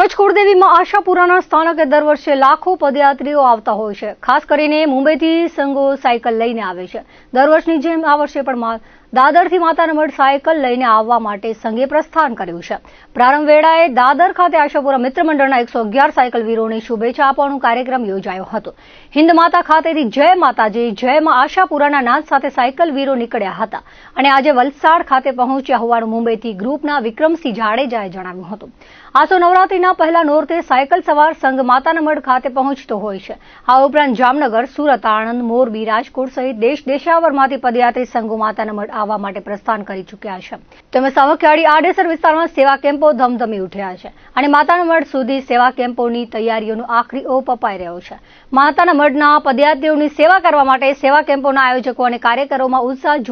કચ્છ કુળદેવીમાં આશાપુરાના સ્થાનકે દર વર્ષે લાખો પદયાત્રીઓ આવતા હોય છે ખાસ કરીને મુંબઈથી સંઘો સાયકલ લઈને આવે છે દર વર્ષની જેમ આ વર્ષે પણ દાદરથી માતાના સાયકલ લઈને આવવા માટે સંઘે પ્રસ્થાન કર્યું છે પ્રારંભ વેળાએ દાદર ખાતે આશાપુરા મિત્ર મંડળના એકસો સાયકલ વીરોને શુભેચ્છા આપવાનો કાર્યક્રમ યોજાયો હતો હિન્દ માતા ખાતેથી જય માતાજી જયમાં આશાપુરાના નાદ સાથે સાયકલ વીરો નીકળ્યા હતા અને આજે વલસાડ ખાતે પહોંચ્યા હોવાનું મુંબઈથી ગ્રુપના વિક્રમસિંહ જાડેજાએ જણાવ્યું હતું આસો નવરાત્રી દિવાળીના પહેલા નોરતે સાયકલ સવાર સંઘ માતાના ખાતે પહોંચતો હોય છે આ ઉપરાંત જામનગર સુરત આણંદ મોરબી રાજકોટ સહિત દેશ દેશાવરમાંથી પદયાત્રી સંઘો માતાના આવવા માટે પ્રસ્થાન કરી ચૂક્યા છે તેમજ સાવકવાડી આડેસર વિસ્તારમાં સેવા કેમ્પો ધમધમી ઉઠ્યા છે અને માતાના મઢ સુધી સેવા કેમ્પોની તૈયારીઓનો આખરી ઓપ અપાઈ રહ્યો છે માતાના મઢના પદયાત્રીઓની સેવા કરવા માટે સેવા કેમ્પોના આયોજકો અને કાર્યકરોમાં ઉત્સાહ જોવા